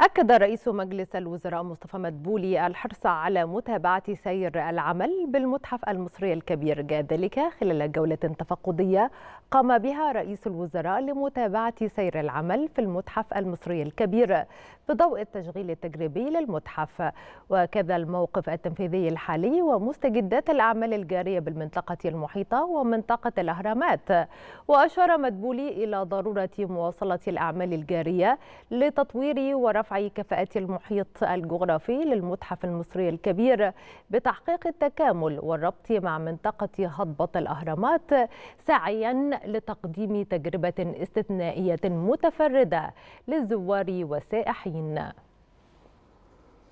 أكد رئيس مجلس الوزراء مصطفى مدبولي الحرص على متابعة سير العمل بالمتحف المصري الكبير جاء ذلك خلال جولة تفقدية قام بها رئيس الوزراء لمتابعة سير العمل في المتحف المصري الكبير بضوء التشغيل التجريبي للمتحف وكذا الموقف التنفيذي الحالي ومستجدات الأعمال الجارية بالمنطقة المحيطة ومنطقة الأهرامات وأشار مدبولي إلى ضرورة مواصلة الأعمال الجارية لتطوير ورفع رفع كفاءة المحيط الجغرافي للمتحف المصري الكبير بتحقيق التكامل والربط مع منطقة هضبة الأهرامات سعيا لتقديم تجربة استثنائية متفردة للزوار والسائحين